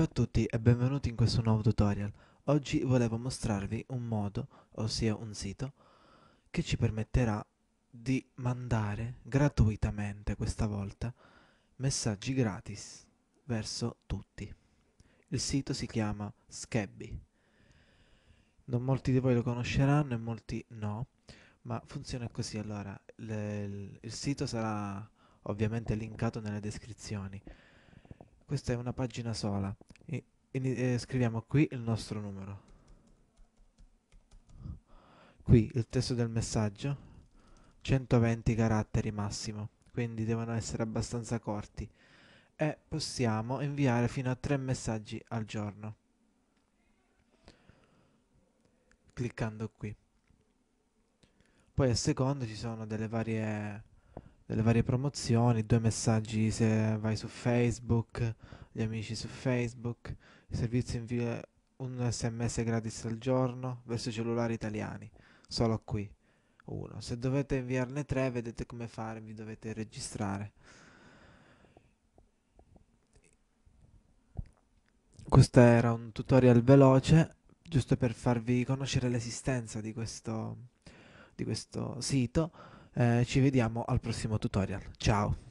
Ciao a tutti e benvenuti in questo nuovo tutorial. Oggi volevo mostrarvi un modo, ossia un sito, che ci permetterà di mandare gratuitamente questa volta messaggi gratis verso tutti. Il sito si chiama Scabby. Non molti di voi lo conosceranno e molti no, ma funziona così. Allora, le, il sito sarà ovviamente linkato nelle descrizioni questa è una pagina sola e, e, e scriviamo qui il nostro numero qui il testo del messaggio 120 caratteri massimo quindi devono essere abbastanza corti e possiamo inviare fino a 3 messaggi al giorno cliccando qui poi a seconda ci sono delle varie delle varie promozioni, due messaggi se vai su Facebook, gli amici su Facebook, il servizio invia un sms gratis al giorno verso i cellulari italiani, solo qui, uno. Se dovete inviarne tre vedete come fare, vi dovete registrare. Questo era un tutorial veloce, giusto per farvi conoscere l'esistenza di questo, di questo sito eh, ci vediamo al prossimo tutorial. Ciao!